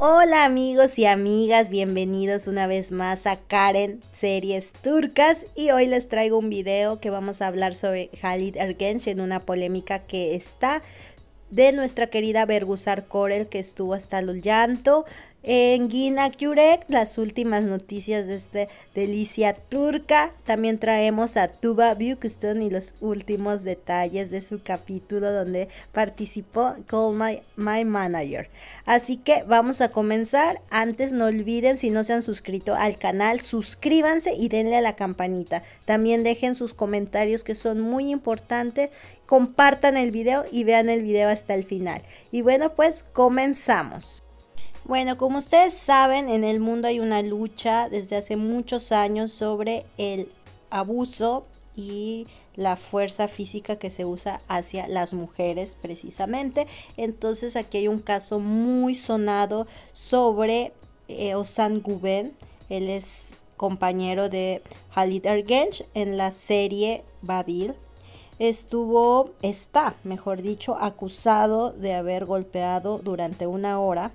Hola amigos y amigas, bienvenidos una vez más a Karen Series Turcas y hoy les traigo un video que vamos a hablar sobre Khalid Ergenç en una polémica que está de nuestra querida Bergusar Korel que estuvo hasta el llanto en Gina Curek las últimas noticias de este delicia turca. También traemos a Tuba Bukuston y los últimos detalles de su capítulo donde participó Call My, My Manager. Así que vamos a comenzar. Antes no olviden, si no se han suscrito al canal, suscríbanse y denle a la campanita. También dejen sus comentarios que son muy importantes. Compartan el video y vean el video hasta el final. Y bueno, pues comenzamos. Bueno, como ustedes saben, en el mundo hay una lucha desde hace muchos años sobre el abuso y la fuerza física que se usa hacia las mujeres precisamente. Entonces aquí hay un caso muy sonado sobre eh, Osan Guben. Él es compañero de Halid Ergench en la serie Babil. Estuvo, está, mejor dicho, acusado de haber golpeado durante una hora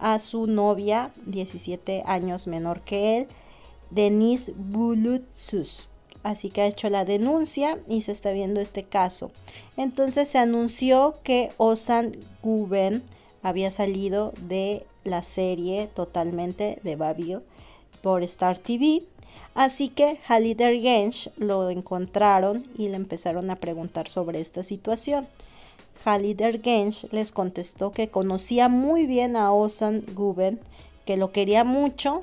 a su novia, 17 años menor que él, Denise Bulutsus. Así que ha hecho la denuncia y se está viendo este caso. Entonces se anunció que Osan Guben había salido de la serie totalmente de Babio por Star TV. Así que Halid Gensh lo encontraron y le empezaron a preguntar sobre esta situación halider Gensh les contestó que conocía muy bien a Osan Guben, que lo quería mucho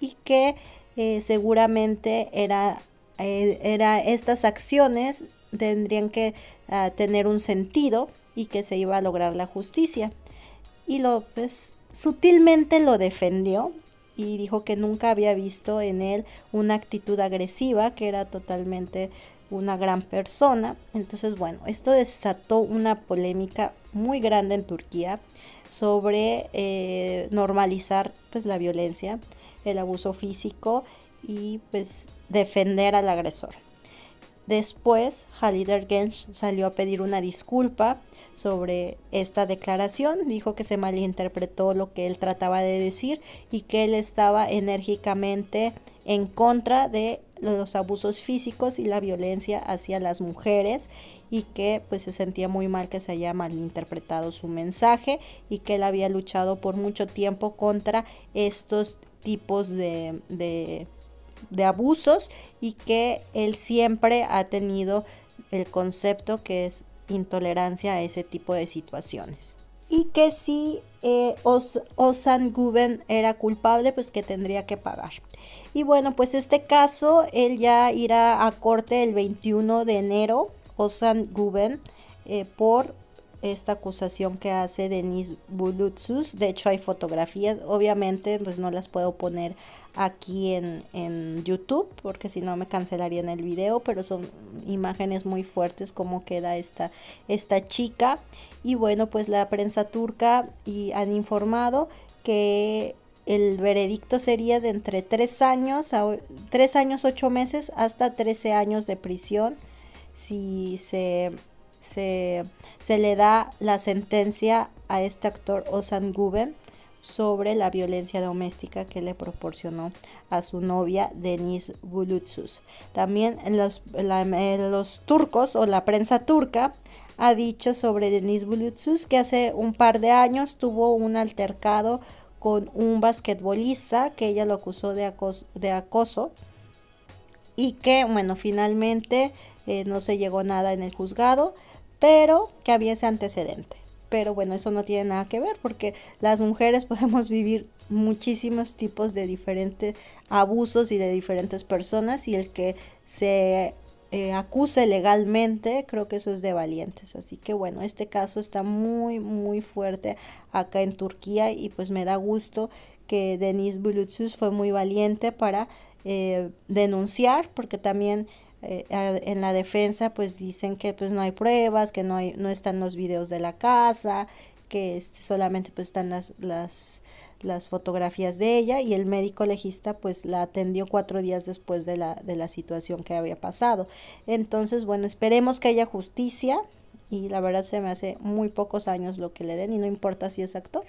y que eh, seguramente era, eh, era, estas acciones tendrían que ah, tener un sentido y que se iba a lograr la justicia. Y López pues, sutilmente lo defendió y dijo que nunca había visto en él una actitud agresiva que era totalmente una gran persona. Entonces, bueno, esto desató una polémica muy grande en Turquía sobre eh, normalizar pues, la violencia, el abuso físico y pues defender al agresor. Después, Halider Ergenç salió a pedir una disculpa sobre esta declaración. Dijo que se malinterpretó lo que él trataba de decir y que él estaba enérgicamente en contra de los abusos físicos y la violencia hacia las mujeres y que pues se sentía muy mal que se haya malinterpretado su mensaje y que él había luchado por mucho tiempo contra estos tipos de, de abusos y que él siempre ha tenido el concepto que es intolerancia a ese tipo de situaciones y que si eh, Osan Guben era culpable, pues que tendría que pagar. Y bueno, pues este caso, él ya irá a corte el 21 de enero, Osan Guben, eh, por esta acusación que hace Denise Bulutsus. De hecho, hay fotografías. Obviamente, pues no las puedo poner aquí en, YouTube porque si no me cancelarían el video. Pero son imágenes muy fuertes como queda esta, esta chica. Y bueno, pues la prensa turca y han informado que el veredicto sería de entre 3 años, 3 años 8 meses hasta 13 años de prisión si se se, le da la sentencia a este actor Osan Guben sobre la violencia doméstica que le proporcionó a su novia Denise Bulutsus. También los, los turcos o la prensa turca ha dicho sobre Denise Bulutsus que hace un par de años tuvo un altercado con un basquetbolista que ella lo acusó de acoso, de acoso y que bueno finalmente eh, no se llegó nada en el juzgado pero que había ese antecedente. Pero bueno, eso no tiene nada que ver porque las mujeres podemos vivir muchísimos tipos de diferentes abusos y de diferentes personas y el que se eh, acuse legalmente, creo que eso es de valientes. Así que bueno, este caso está muy, muy fuerte acá en Turquía y pues me da gusto que Denise Bulutsus fue muy valiente para eh, denunciar porque también eh, en la defensa pues dicen que pues no hay pruebas, que no, hay, no están los videos de la casa, que este, solamente pues están las, las, fotografías de ella y el médico legista pues la atendió cuatro días después de la, de la situación que había pasado. Entonces, bueno, esperemos que haya justicia y la verdad se me hace muy pocos años lo que le den y no importa si es actor,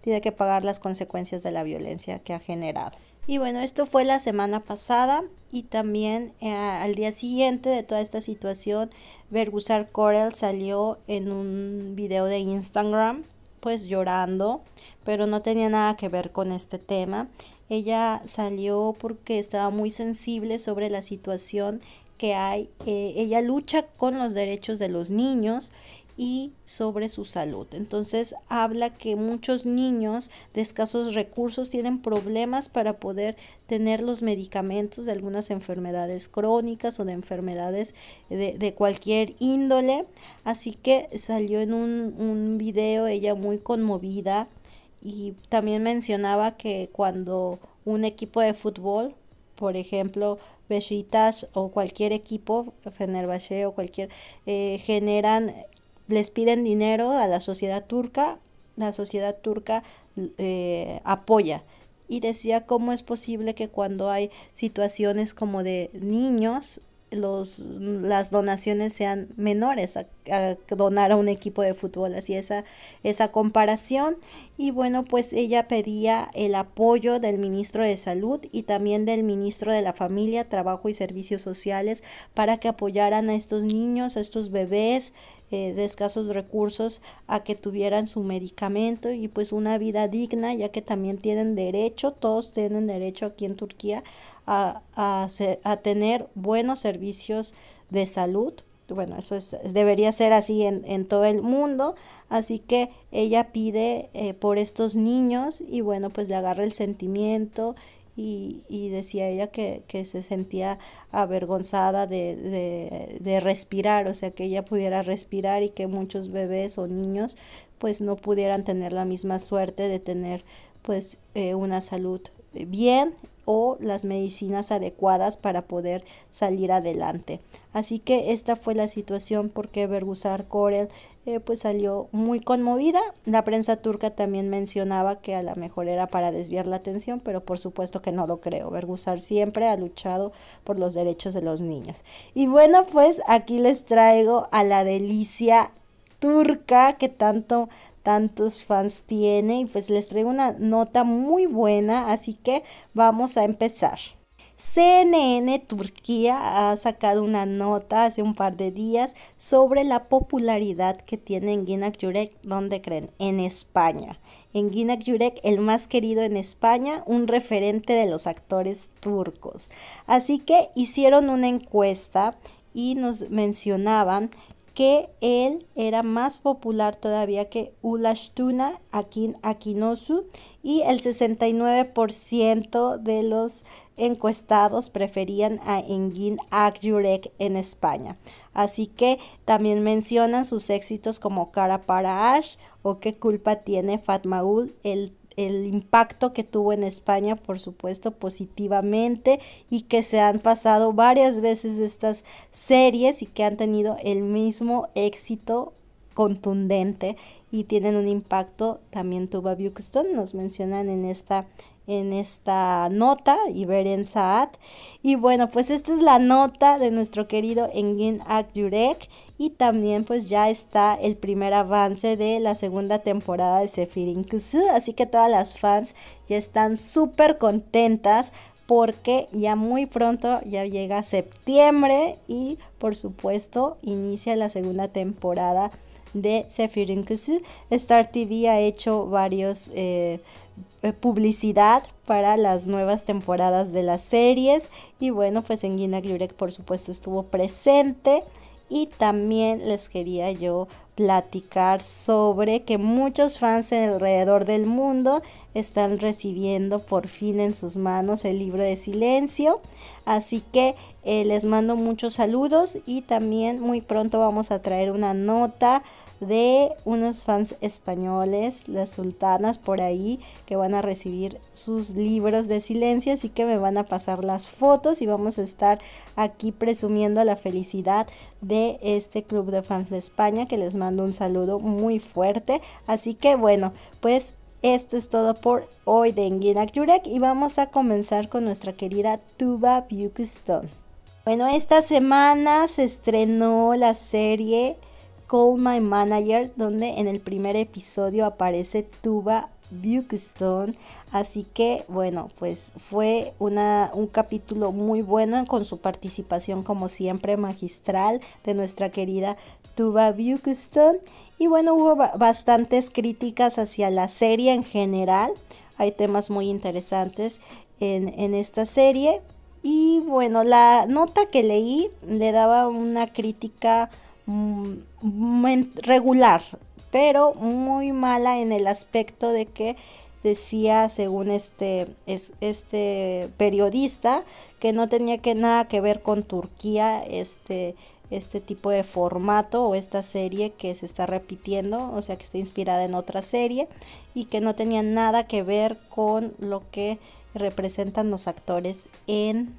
tiene que pagar las consecuencias de la violencia que ha generado. Y bueno, esto fue la semana pasada y también eh, al día siguiente de toda esta situación, Vergusar Corel salió en un video de Instagram pues llorando, pero no tenía nada que ver con este tema. Ella salió porque estaba muy sensible sobre la situación que hay. Eh, ella lucha con los derechos de los niños y sobre su salud. Entonces habla que muchos niños de escasos recursos tienen problemas para poder tener los medicamentos de algunas enfermedades crónicas o de enfermedades de, cualquier índole. Así que salió en un, un video ella muy conmovida y también mencionaba que cuando un equipo de fútbol, por ejemplo, Besiktas o cualquier equipo, Fenerbahce o cualquier, eh, generan les piden dinero a la sociedad turca, la sociedad turca eh, apoya. Y decía cómo es posible que cuando hay situaciones como de niños, los, las donaciones sean menores a donar a un equipo de fútbol, así esa, esa comparación. Y bueno, pues ella pedía el apoyo del ministro de Salud y también del ministro de la Familia, Trabajo y Servicios Sociales para que apoyaran a estos niños, a estos bebés eh, de escasos recursos a que tuvieran su medicamento y pues una vida digna, ya que también tienen derecho, todos tienen derecho aquí en Turquía a, a tener buenos servicios de salud bueno, eso es, debería ser así en, en, todo el mundo. Así que ella pide eh, por estos niños y bueno, pues le agarra el sentimiento y, y decía ella que, se sentía avergonzada de, de respirar, o sea, que ella pudiera respirar y que muchos bebés o niños pues no pudieran tener la misma suerte de tener pues eh, una salud este, bien o las medicinas adecuadas para poder salir adelante. Así que esta fue la situación porque Bergusar Corel eh, pues salió muy conmovida. La prensa turca también mencionaba que a lo mejor era para desviar la atención, pero por supuesto que no lo creo. Bergusar siempre ha luchado por los derechos de los niños. Y bueno, pues aquí les traigo a la delicia turca que tanto tantos fans tiene y pues les traigo una nota muy buena, así que vamos a empezar. CNN Turquía ha sacado una nota hace un par de días sobre la popularidad que tiene en Enginak Yurek, ¿dónde creen? En España. En Enginak Yurek, el más querido en España, un referente de los actores turcos. Así que hicieron una encuesta y nos mencionaban que él era más popular todavía que Ulashtuna Akin Akinosu y el 69% de los encuestados preferían a Engin Akyurek en España. Así que también mencionan sus éxitos como Cara para Ash o Qué culpa tiene Fatmaul, el el impacto que tuvo en España, por supuesto, positivamente y que se han pasado varias veces estas series y que han tenido el mismo éxito contundente y tienen un impacto. También a Buxton nos mencionan en esta en esta nota, en Saad. Y bueno, pues esta es la nota de nuestro querido Engin Yurek Y también pues ya está el primer avance de la segunda temporada de Sefirin Kusu. Así que todas las fans ya están súper contentas porque ya muy pronto ya llega septiembre y por supuesto inicia la segunda temporada de Sefirin Kusu. Star TV ha hecho varios... Eh, eh, publicidad para las nuevas temporadas de las series. Y bueno, pues en Gina Glurek por supuesto estuvo presente. Y también les quería yo platicar sobre que muchos fans alrededor del mundo están recibiendo por fin en sus manos el libro de silencio. Así que eh, les mando muchos saludos y también muy pronto vamos a traer una nota de unos fans españoles, las sultanas por ahí, que van a recibir sus libros de silencio, así que me van a pasar las fotos y vamos a estar aquí presumiendo la felicidad de este club de fans de España, que les mando un saludo muy fuerte. Así que bueno, pues esto es todo por hoy de Enginak Yurek y vamos a comenzar con nuestra querida Tuba Bukestone. Bueno, esta semana se estrenó la serie Call My Manager, donde en el primer episodio aparece Tuba Bukestone. Así que bueno, pues fue una, un capítulo muy bueno con su participación como siempre magistral de nuestra querida Tuba Bukestone. Y bueno, hubo bastantes críticas hacia la serie en general. Hay temas muy interesantes en, en esta serie. Y bueno, la nota que leí le daba una crítica Mm, regular, pero muy mala en el aspecto de que decía, según este, este periodista, que no tenía que nada que ver con Turquía este, este tipo de formato o esta serie que se está repitiendo, o sea, que está inspirada en otra serie y que no tenía nada que ver con lo que representan los actores en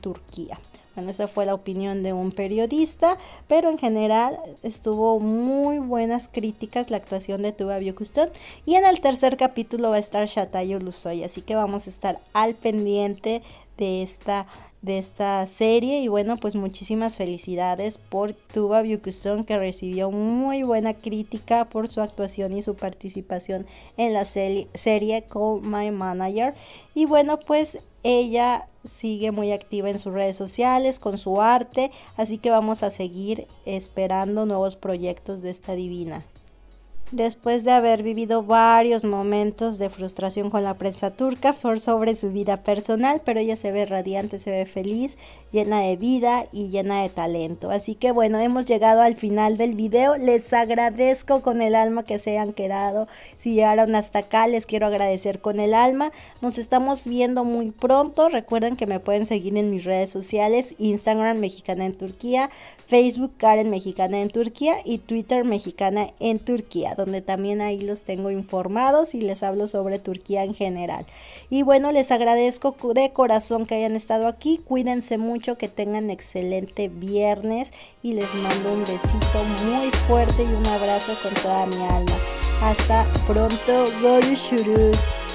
Turquía. Bueno, esa fue la opinión de un periodista, pero en general estuvo muy buenas críticas la actuación de Tuba Biocustón. Y en el tercer capítulo va a estar Shatayo Luzoy, así que vamos a estar al pendiente de esta de esta serie y bueno pues muchísimas felicidades por Tuba Byukuston que recibió muy buena crítica por su actuación y su participación en la serie Call My Manager y bueno pues ella sigue muy activa en sus redes sociales con su arte así que vamos a seguir esperando nuevos proyectos de esta divina después de haber vivido varios momentos de frustración con la prensa turca por sobre su vida personal, pero ella se ve radiante, se ve feliz, llena de vida y llena de talento. Así que bueno, hemos llegado al final del video. Les agradezco con el alma que se han quedado. Si llegaron hasta acá, les quiero agradecer con el alma. Nos estamos viendo muy pronto. Recuerden que me pueden seguir en mis redes sociales, Instagram Mexicana en Turquía, Facebook Karen Mexicana en Turquía y Twitter Mexicana en Turquía donde también ahí los tengo informados y les hablo sobre Turquía en general. Y bueno, les agradezco de corazón que hayan estado aquí, cuídense mucho, que tengan excelente viernes y les mando un besito muy fuerte y un abrazo con toda mi alma. Hasta pronto, Shurus.